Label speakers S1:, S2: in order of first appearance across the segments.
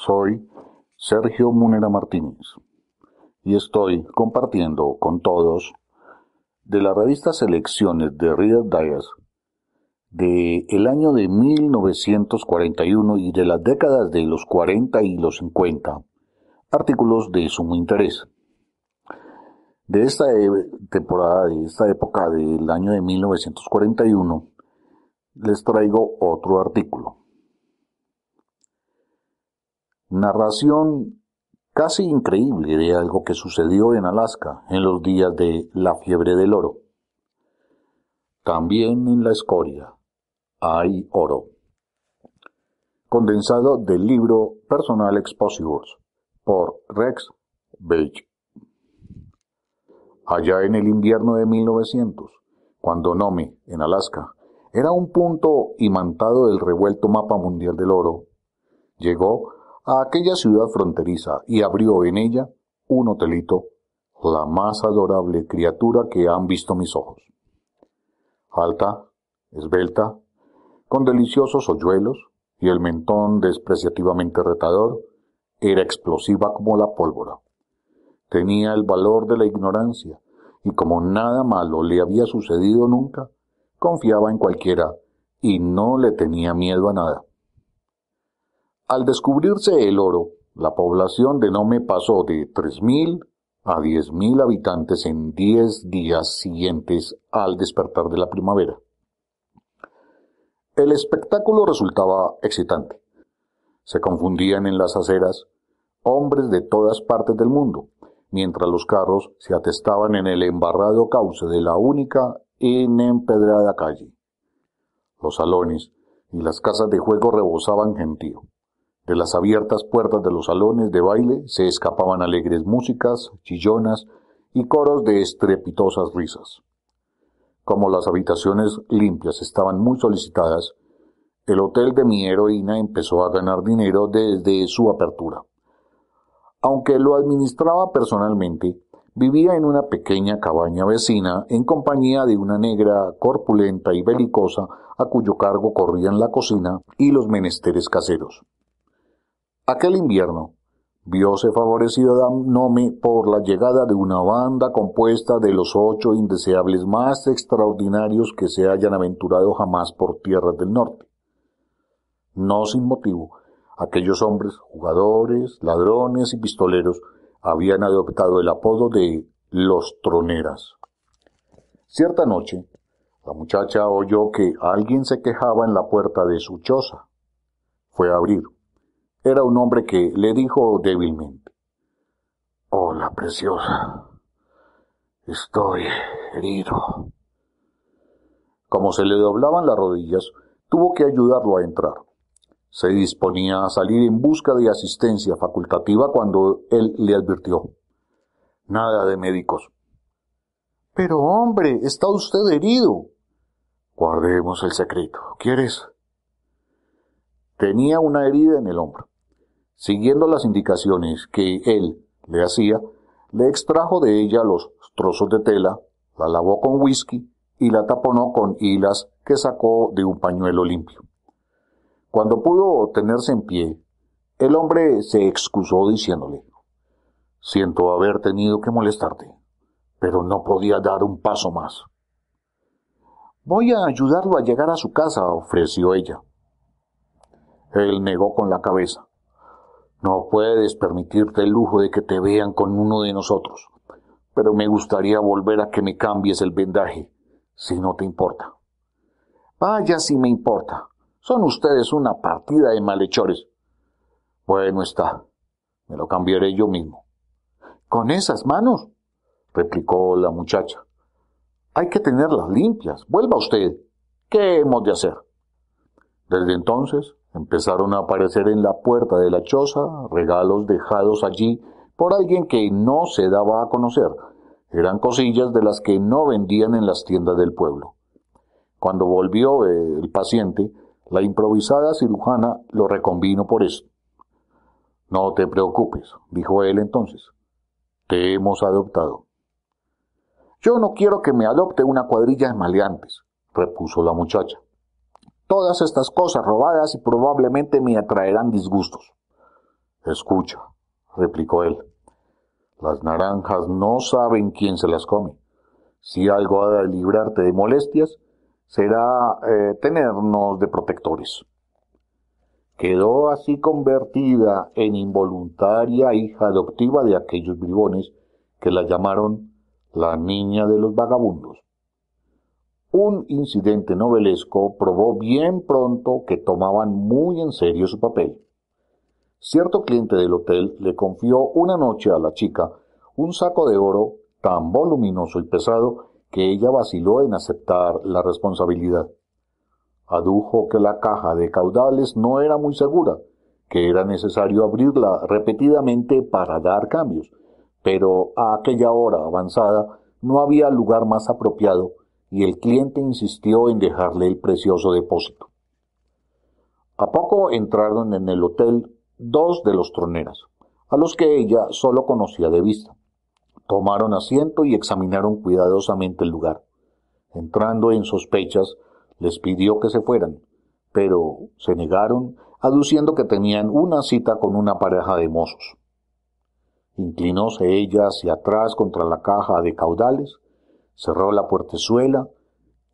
S1: Soy Sergio Munera Martínez y estoy compartiendo con todos de la revista Selecciones de Reader Dias de el año de 1941 y de las décadas de los 40 y los 50, artículos de sumo interés. De esta e, temporada, de esta época del año de 1941, les traigo otro artículo. Narración casi increíble de algo que sucedió en Alaska en los días de la fiebre del oro. También en la escoria hay oro. Condensado del libro Personal Exposures por Rex Beige. Allá en el invierno de 1900, cuando Nome, en Alaska, era un punto imantado del revuelto mapa mundial del oro, llegó a aquella ciudad fronteriza y abrió en ella un hotelito, la más adorable criatura que han visto mis ojos. Alta, esbelta, con deliciosos hoyuelos y el mentón despreciativamente retador, era explosiva como la pólvora. Tenía el valor de la ignorancia y como nada malo le había sucedido nunca, confiaba en cualquiera y no le tenía miedo a nada. Al descubrirse el oro, la población de Nome pasó de 3.000 a 10.000 habitantes en 10 días siguientes al despertar de la primavera. El espectáculo resultaba excitante. Se confundían en las aceras hombres de todas partes del mundo, mientras los carros se atestaban en el embarrado cauce de la única empedrada calle. Los salones y las casas de juego rebosaban gentío. De las abiertas puertas de los salones de baile se escapaban alegres músicas, chillonas y coros de estrepitosas risas. Como las habitaciones limpias estaban muy solicitadas, el hotel de mi heroína empezó a ganar dinero desde su apertura. Aunque lo administraba personalmente, vivía en una pequeña cabaña vecina en compañía de una negra corpulenta y belicosa a cuyo cargo corrían la cocina y los menesteres caseros. Aquel invierno viose favorecido Nome por la llegada de una banda compuesta de los ocho indeseables más extraordinarios que se hayan aventurado jamás por tierras del norte. No sin motivo, aquellos hombres, jugadores, ladrones y pistoleros, habían adoptado el apodo de los troneras. Cierta noche, la muchacha oyó que alguien se quejaba en la puerta de su choza. Fue a abrir. Era un hombre que le dijo débilmente, Hola, preciosa. Estoy herido. Como se le doblaban las rodillas, tuvo que ayudarlo a entrar. Se disponía a salir en busca de asistencia facultativa cuando él le advirtió. Nada de médicos. Pero hombre, está usted herido. Guardemos el secreto. ¿Quieres? Tenía una herida en el hombro. Siguiendo las indicaciones que él le hacía, le extrajo de ella los trozos de tela, la lavó con whisky y la taponó con hilas que sacó de un pañuelo limpio. Cuando pudo tenerse en pie, el hombre se excusó diciéndole Siento haber tenido que molestarte, pero no podía dar un paso más. Voy a ayudarlo a llegar a su casa, ofreció ella. Él negó con la cabeza. No puedes permitirte el lujo de que te vean con uno de nosotros, pero me gustaría volver a que me cambies el vendaje, si no te importa. Vaya si me importa. Son ustedes una partida de malhechores. Bueno está. Me lo cambiaré yo mismo. ¿Con esas manos? replicó la muchacha. Hay que tenerlas limpias. Vuelva usted. ¿Qué hemos de hacer? Desde entonces, Empezaron a aparecer en la puerta de la choza regalos dejados allí por alguien que no se daba a conocer. Eran cosillas de las que no vendían en las tiendas del pueblo. Cuando volvió eh, el paciente, la improvisada cirujana lo reconvino por eso. No te preocupes, dijo él entonces. Te hemos adoptado. Yo no quiero que me adopte una cuadrilla de maleantes, repuso la muchacha todas estas cosas robadas y probablemente me atraerán disgustos. Escucha, replicó él. Las naranjas no saben quién se las come. Si algo ha de librarte de molestias, será eh, tenernos de protectores. Quedó así convertida en involuntaria hija adoptiva de aquellos bribones que la llamaron la niña de los vagabundos. Un incidente novelesco probó bien pronto que tomaban muy en serio su papel. Cierto cliente del hotel le confió una noche a la chica un saco de oro tan voluminoso y pesado que ella vaciló en aceptar la responsabilidad. Adujo que la caja de caudales no era muy segura, que era necesario abrirla repetidamente para dar cambios, pero a aquella hora avanzada no había lugar más apropiado y el cliente insistió en dejarle el precioso depósito. A poco entraron en el hotel dos de los troneras, a los que ella solo conocía de vista. Tomaron asiento y examinaron cuidadosamente el lugar. Entrando en sospechas, les pidió que se fueran, pero se negaron, aduciendo que tenían una cita con una pareja de mozos. Inclinóse ella hacia atrás contra la caja de caudales cerró la puertezuela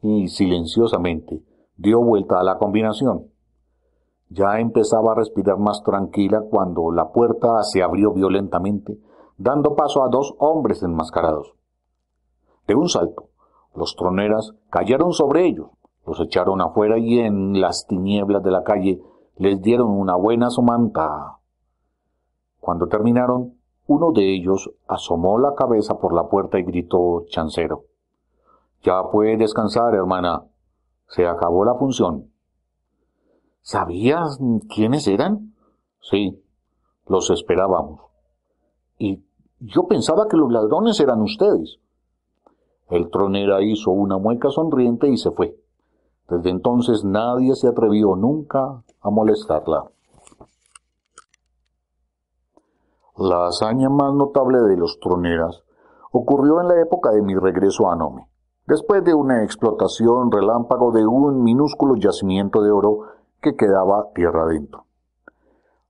S1: y silenciosamente dio vuelta a la combinación. Ya empezaba a respirar más tranquila cuando la puerta se abrió violentamente, dando paso a dos hombres enmascarados. De un salto, los troneras cayeron sobre ellos, los echaron afuera y en las tinieblas de la calle les dieron una buena somanta. Cuando terminaron, uno de ellos asomó la cabeza por la puerta y gritó chancero. Ya puede descansar, hermana. Se acabó la función. ¿Sabías quiénes eran? Sí, los esperábamos. Y yo pensaba que los ladrones eran ustedes. El tronera hizo una mueca sonriente y se fue. Desde entonces nadie se atrevió nunca a molestarla. La hazaña más notable de los troneras ocurrió en la época de mi regreso a Nome después de una explotación relámpago de un minúsculo yacimiento de oro que quedaba tierra adentro.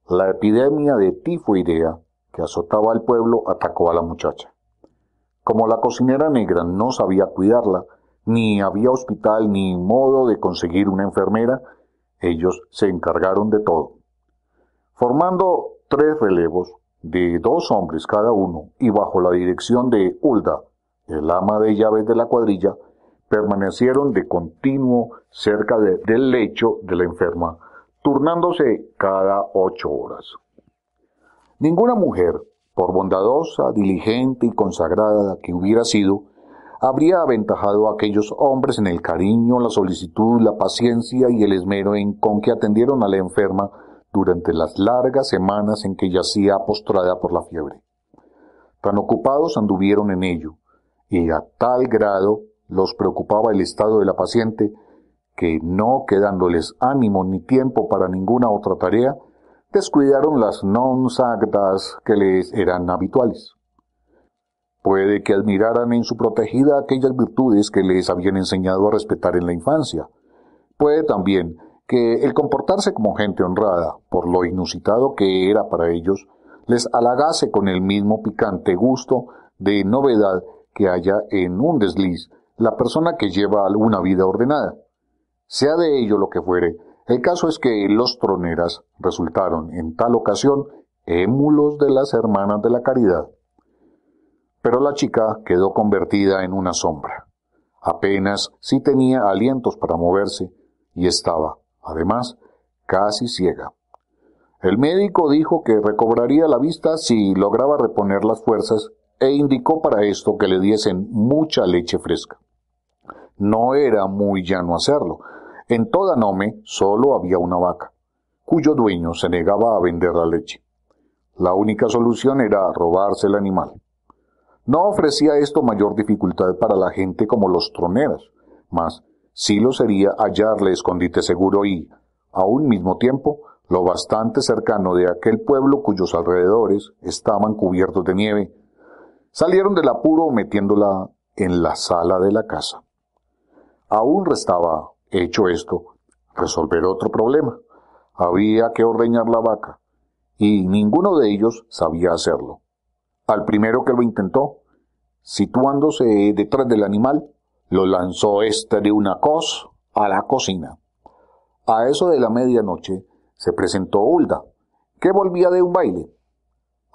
S1: La epidemia de tifoidea que azotaba al pueblo atacó a la muchacha. Como la cocinera negra no sabía cuidarla, ni había hospital ni modo de conseguir una enfermera, ellos se encargaron de todo. Formando tres relevos de dos hombres cada uno y bajo la dirección de Hulda, el ama de llaves de la cuadrilla, permanecieron de continuo cerca del lecho de la enferma, turnándose cada ocho horas. Ninguna mujer, por bondadosa, diligente y consagrada que hubiera sido, habría aventajado a aquellos hombres en el cariño, la solicitud, la paciencia y el esmero en con que atendieron a la enferma durante las largas semanas en que yacía postrada por la fiebre. Tan ocupados anduvieron en ello, y a tal grado los preocupaba el estado de la paciente que no quedándoles ánimo ni tiempo para ninguna otra tarea, descuidaron las non sagdas que les eran habituales. Puede que admiraran en su protegida aquellas virtudes que les habían enseñado a respetar en la infancia. Puede también que el comportarse como gente honrada, por lo inusitado que era para ellos, les halagase con el mismo picante gusto de novedad que haya en un desliz la persona que lleva una vida ordenada. Sea de ello lo que fuere, el caso es que los troneras resultaron en tal ocasión émulos de las hermanas de la caridad. Pero la chica quedó convertida en una sombra. Apenas si tenía alientos para moverse y estaba, además, casi ciega. El médico dijo que recobraría la vista si lograba reponer las fuerzas e indicó para esto que le diesen mucha leche fresca. No era muy llano hacerlo. En toda Nome solo había una vaca, cuyo dueño se negaba a vender la leche. La única solución era robarse el animal. No ofrecía esto mayor dificultad para la gente como los troneras, mas sí lo sería hallarle escondite seguro y, a un mismo tiempo, lo bastante cercano de aquel pueblo cuyos alrededores estaban cubiertos de nieve, Salieron del apuro metiéndola en la sala de la casa. Aún restaba, hecho esto, resolver otro problema. Había que ordeñar la vaca, y ninguno de ellos sabía hacerlo. Al primero que lo intentó, situándose detrás del animal, lo lanzó este de una cos a la cocina. A eso de la medianoche se presentó Hulda, que volvía de un baile.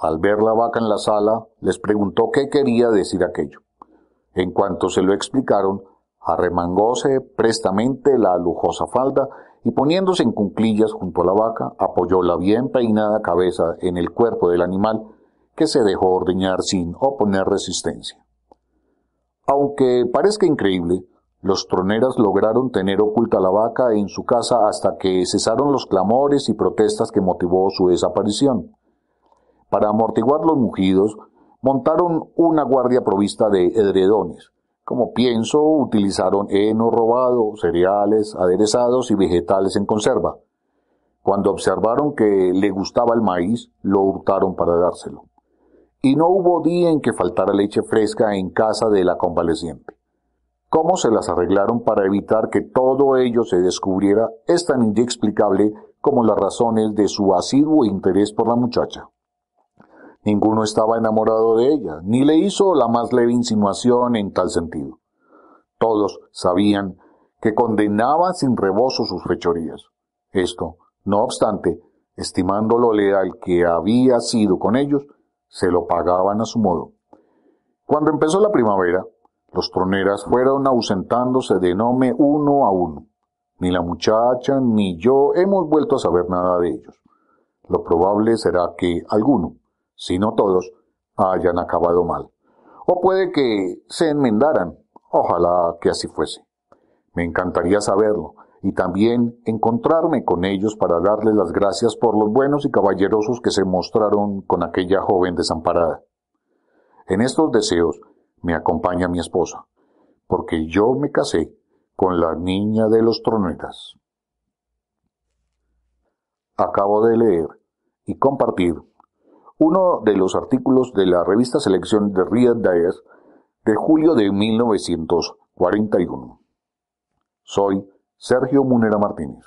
S1: Al ver la vaca en la sala, les preguntó qué quería decir aquello. En cuanto se lo explicaron, arremangóse prestamente la lujosa falda y poniéndose en cunclillas junto a la vaca, apoyó la bien peinada cabeza en el cuerpo del animal, que se dejó ordeñar sin oponer resistencia. Aunque parezca increíble, los troneras lograron tener oculta la vaca en su casa hasta que cesaron los clamores y protestas que motivó su desaparición. Para amortiguar los mugidos, montaron una guardia provista de edredones. Como pienso, utilizaron heno robado, cereales, aderezados y vegetales en conserva. Cuando observaron que le gustaba el maíz, lo hurtaron para dárselo. Y no hubo día en que faltara leche fresca en casa de la convaleciente. Cómo se las arreglaron para evitar que todo ello se descubriera es tan inexplicable como las razones de su asiduo interés por la muchacha. Ninguno estaba enamorado de ella, ni le hizo la más leve insinuación en tal sentido. Todos sabían que condenaba sin rebozo sus fechorías. Esto, no obstante, estimándolo leal que había sido con ellos, se lo pagaban a su modo. Cuando empezó la primavera, los troneras fueron ausentándose de Nome uno a uno. Ni la muchacha ni yo hemos vuelto a saber nada de ellos. Lo probable será que alguno, si no todos, hayan acabado mal. O puede que se enmendaran. Ojalá que así fuese. Me encantaría saberlo y también encontrarme con ellos para darles las gracias por los buenos y caballerosos que se mostraron con aquella joven desamparada. En estos deseos me acompaña mi esposa, porque yo me casé con la niña de los tronetas. Acabo de leer y compartir uno de los artículos de la revista Selección de Riyad Dyer de julio de 1941. Soy Sergio Munera Martínez.